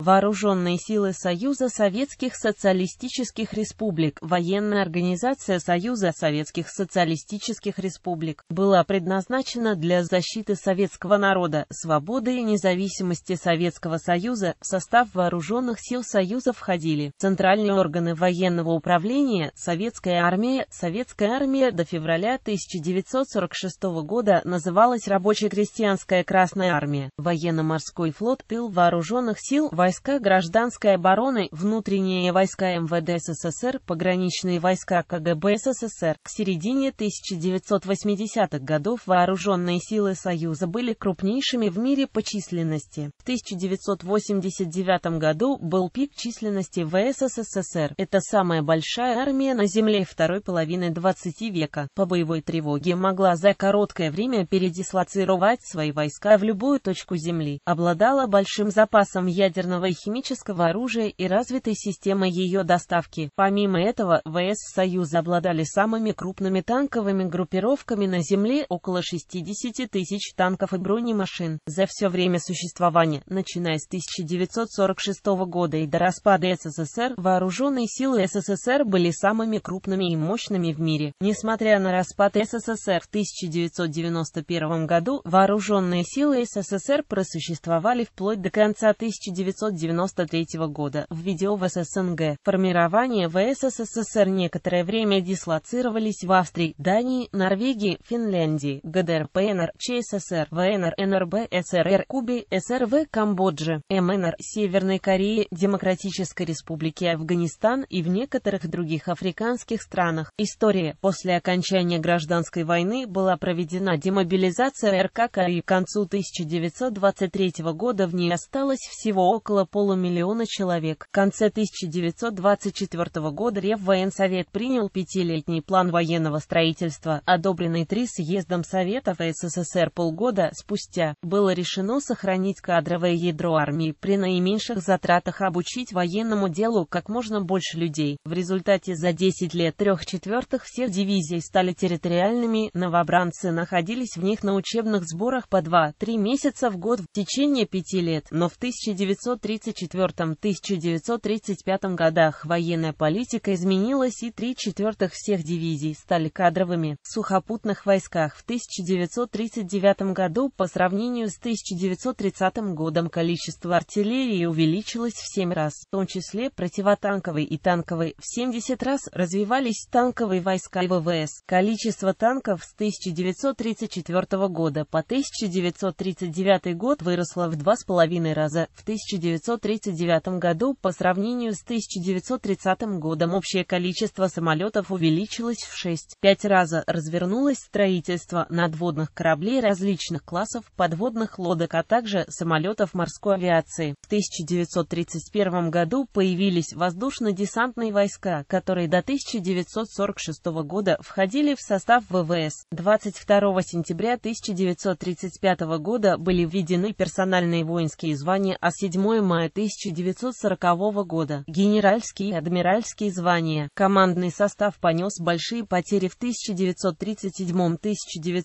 Вооруженные силы Союза Советских Социалистических Республик, военная организация Союза Советских Социалистических Республик, была предназначена для защиты советского народа, свободы и независимости Советского Союза. В состав вооруженных сил Союза входили центральные органы военного управления, Советская армия. Советская армия до февраля 1946 года называлась Рабоче-крестьянская Красная армия, военно-морской флот, тыл вооруженных сил, войска войска гражданской обороны, внутренние войска МВД СССР, пограничные войска КГБ СССР. К середине 1980-х годов вооруженные силы Союза были крупнейшими в мире по численности. В 1989 году был пик численности в СССР. Это самая большая армия на Земле второй половины 20 века. По боевой тревоге могла за короткое время передислоцировать свои войска в любую точку Земли. Обладала большим запасом ядерного ядерного и химического оружия и развитой системы ее доставки. Помимо этого, ВС Союза обладали самыми крупными танковыми группировками на Земле, около 60 тысяч танков и бронемашин. За все время существования, начиная с 1946 года и до распада СССР, вооруженные силы СССР были самыми крупными и мощными в мире. Несмотря на распад СССР в 1991 году, вооруженные силы СССР просуществовали вплоть до конца 1990 1993 года, введен в ССНГ. Формирование ВСССР некоторое время дислоцировались в Австрии, Дании, Норвегии, Финляндии, ГДР, ПНР, ЧССР, ВНР, НРБ, СРР, Кубе, СРВ, Камбоджи, МНР, Северной Кореи, Демократической Республики Афганистан и в некоторых других африканских странах. История. После окончания гражданской войны была проведена демобилизация РКК и к концу 1923 года в ней осталось всего около около полумиллиона человек. В конце 1924 года Реввоенсовет принял пятилетний план военного строительства, одобренный три съездом Советов СССР полгода спустя. Было решено сохранить кадровое ядро армии, при наименьших затратах обучить военному делу как можно больше людей. В результате за 10 лет трех четвертых всех дивизий стали территориальными, новобранцы находились в них на учебных сборах по 2-3 месяца в год в течение пяти лет, но в 1930 1934-1935 годах военная политика изменилась и три четвертых всех дивизий стали кадровыми в сухопутных войсках. В 1939 году по сравнению с 1930 годом количество артиллерии увеличилось в 7 раз, в том числе противотанковой и танковой. В 70 раз развивались танковые войска и ВВС. Количество танков с 1934 года по 1939 год выросло в 2,5 раза. В 19 1939 году по сравнению с 1930 годом общее количество самолетов увеличилось в 6-5 раза, развернулось строительство надводных кораблей различных классов, подводных лодок, а также самолетов морской авиации. В 1931 году появились воздушно-десантные войска, которые до 1946 года входили в состав ВВС. 22 сентября 1935 года были введены персональные воинские звания, а 7 мая 1940 года. Генеральские и адмиральские звания. Командный состав понес большие потери в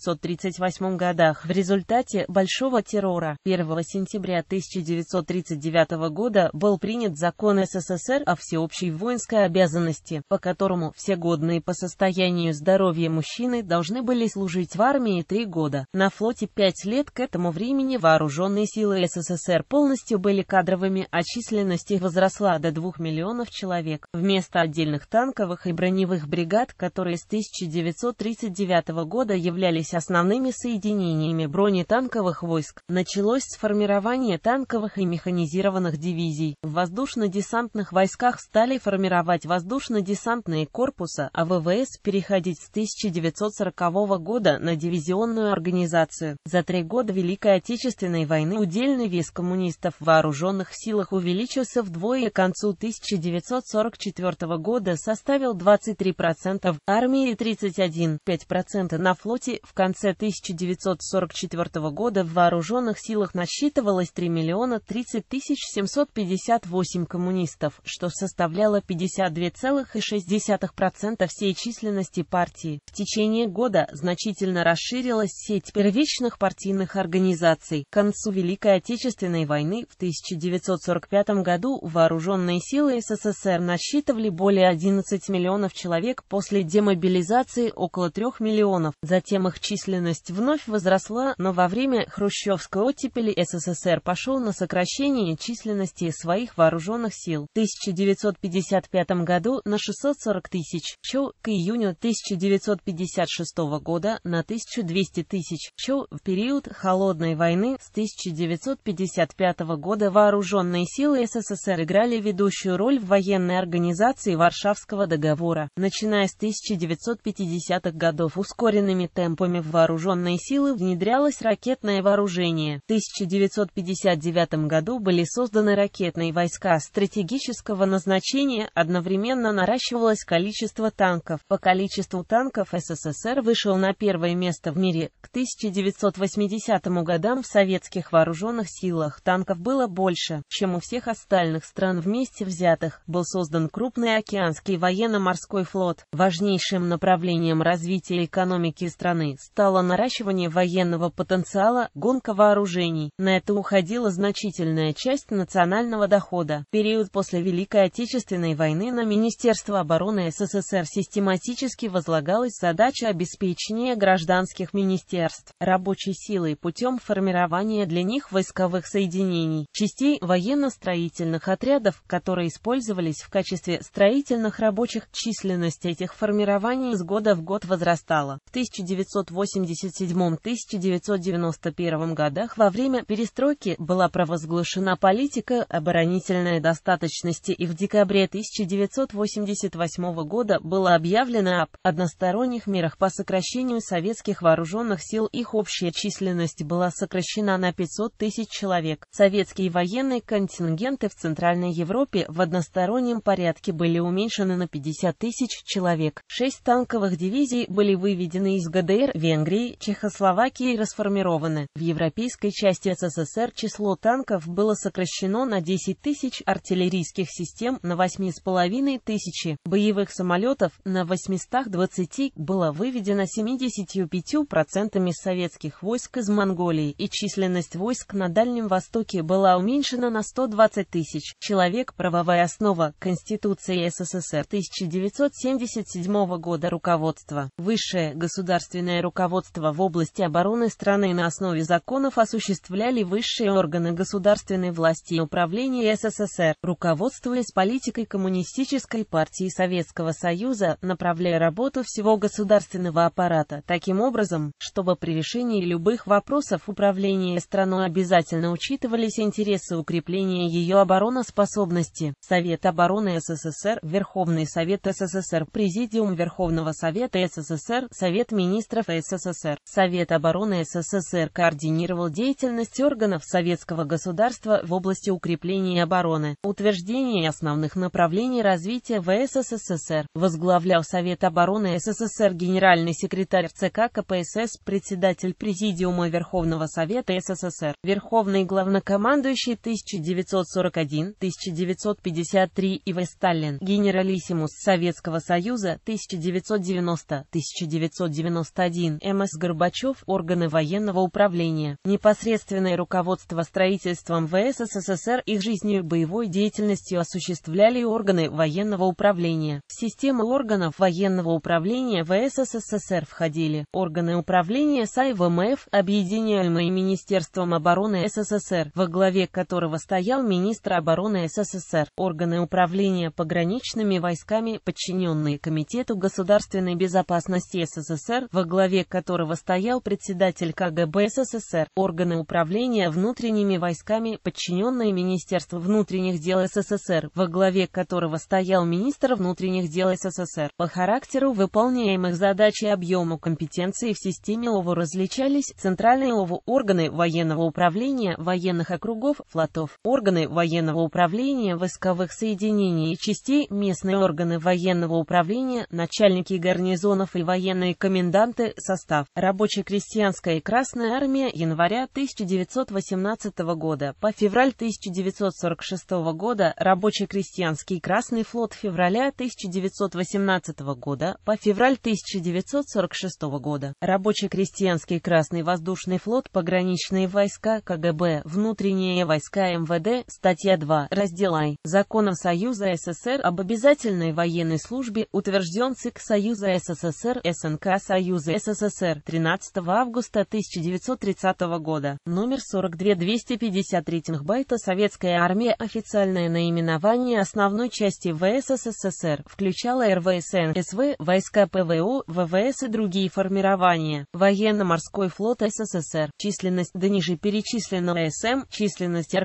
1937-1938 годах в результате Большого террора. 1 сентября 1939 года был принят закон СССР о всеобщей воинской обязанности, по которому все годные по состоянию здоровья мужчины должны были служить в армии три года, на флоте пять лет к этому времени вооруженные силы СССР полностью были кадровы кадровыми, а численность их возросла до 2 миллионов человек, вместо отдельных танковых и броневых бригад, которые с 1939 года являлись основными соединениями бронетанковых войск. Началось сформирование танковых и механизированных дивизий. В воздушно-десантных войсках стали формировать воздушно-десантные корпуса, а ВВС переходить с 1940 года на дивизионную организацию. За три года Великой Отечественной войны удельный вес коммунистов вооружен вооруженных силах увеличился вдвое к концу 1944 года составил 23%, армии 31,5% на флоте. В конце 1944 года в вооруженных силах насчитывалось 3 миллиона 30 тысяч 758 коммунистов, что составляло 52,6% всей численности партии. В течение года значительно расширилась сеть первичных партийных организаций. К концу Великой Отечественной войны в 1945 1945 году вооруженные силы СССР насчитывали более 11 миллионов человек после демобилизации около 3 миллионов. Затем их численность вновь возросла, но во время хрущевской оттепели СССР пошел на сокращение численности своих вооруженных сил. В 1955 году на 640 тысяч, ЧО к июню 1956 года на 1200 тысяч, ЧО в период Холодной войны с 1955 года вооруженных Вооруженные силы СССР играли ведущую роль в военной организации Варшавского договора. Начиная с 1950-х годов ускоренными темпами в вооруженные силы внедрялось ракетное вооружение. В 1959 году были созданы ракетные войска стратегического назначения, одновременно наращивалось количество танков. По количеству танков СССР вышел на первое место в мире. К 1980 годам в советских вооруженных силах танков было больше больше, чем у всех остальных стран вместе взятых, был создан крупный океанский военно-морской флот. Важнейшим направлением развития экономики страны стало наращивание военного потенциала, гонка вооружений. На это уходила значительная часть национального дохода. период после Великой Отечественной войны на Министерство обороны СССР систематически возлагалась задача обеспечения гражданских министерств рабочей силой путем формирования для них войсковых соединений, частей кораблей военно-строительных отрядов, которые использовались в качестве строительных рабочих, численность этих формирований с года в год возрастала. В 1987-1991 годах во время перестройки была провозглашена политика оборонительной достаточности и в декабре 1988 года было объявлено об односторонних мерах по сокращению советских вооруженных сил. Их общая численность была сокращена на 500 тысяч человек. Советские военные военные контингенты в Центральной Европе в одностороннем порядке были уменьшены на 50 тысяч человек. Шесть танковых дивизий были выведены из ГДР, Венгрии, Чехословакии и расформированы. В европейской части СССР число танков было сокращено на 10 тысяч артиллерийских систем на 8,5 тысячи. Боевых самолетов на 820 было выведено 75% советских войск из Монголии, и численность войск на Дальнем Востоке была уменьшена повышена на 120 тысяч человек. Правовая основа Конституции СССР 1977 года руководство. Высшее государственное руководство в области обороны страны на основе законов осуществляли высшие органы государственной власти и управления СССР, руководствуясь политикой Коммунистической партии Советского Союза, направляя работу всего государственного аппарата таким образом, чтобы при решении любых вопросов управления страной обязательно учитывались интересы касается укрепления ее обороноспособности. Совет обороны СССР, Верховный Совет СССР, Президиум Верховного Совета СССР, Совет Министров СССР. Совет обороны СССР координировал деятельность органов советского государства в области укрепления обороны, утверждение основных направлений развития в СССР. Возглавлял Совет обороны СССР генеральный секретарь ЦК КПСС, председатель Президиума Верховного Совета СССР, Верховный главнокомандующий 1941, 1953 и Сталин, генералиссимус Советского Союза 1990, 1991 М.С. Горбачев, органы военного управления, непосредственное руководство строительством ВС СССР, их жизнью боевой деятельностью осуществляли органы военного управления. В систему органов военного управления ВС СССР входили органы управления САИ ВМФ, объединяемые Министерством обороны СССР, во главе которых которого стоял министр обороны СССР, органы управления пограничными войсками, подчиненные Комитету государственной безопасности СССР, во главе которого стоял председатель КГБ СССР, органы управления внутренними войсками, подчиненные Министерству внутренних дел СССР, во главе которого стоял министр внутренних дел СССР. По характеру выполняемых задач и объему компетенции в системе ОВО различались центральные ОВО органы военного управления, военных округов, флот флотов, органы военного управления войсковых соединений и частей, местные органы военного управления, начальники гарнизонов и военные коменданты, состав, рабоче-крестьянская и Красная армия, января 1918 года по февраль 1946 года, рабоче-крестьянский Красный флот февраля 1918 года по февраль 1946 года, рабоче-крестьянский Красный воздушный флот, пограничные войска, КГБ, внутренние войска, КСК МВД, статья 2, раздел I, Законом Союза СССР об обязательной военной службе, утвержден ЦИК Союза СССР, СНК Союза СССР, 13 августа 1930 года, номер 42 42253 байта Советская армия, официальное наименование основной части ВС СССР, включала РВСН, СВ, войска ПВО, ВВС и другие формирования, военно-морской флот СССР, численность до ниже перечисленного СМ, численность РВС,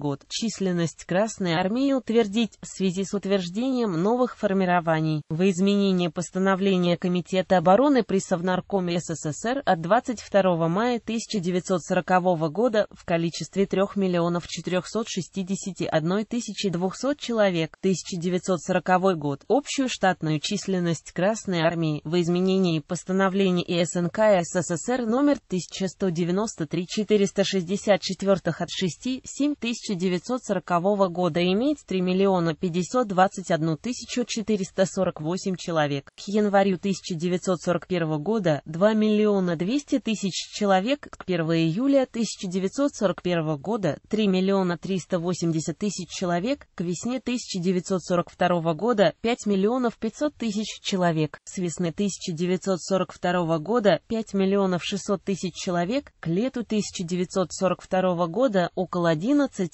год численность Красной Армии утвердить в связи с утверждением новых формирований. Во изменении постановления Комитета обороны при Совнаркоме СССР от 22 мая 1940 года в количестве 3 миллионов 461 200 человек. 1940 год. Общую штатную численность Красной Армии во изменении постановления ИСНК СССР номер 1193 464 от 6 7 тысяч 1940 года имеет 3 миллиона 521 тысячу 448 человек. К январю 1941 года 2 миллиона 200 тысяч человек. К 1 июля 1941 года 3 миллиона 380 тысяч человек. К весне 1942 года 5 миллионов 500 тысяч человек. С весны 1942 года 5 миллионов 600 тысяч человек. К лету 1942 года около 11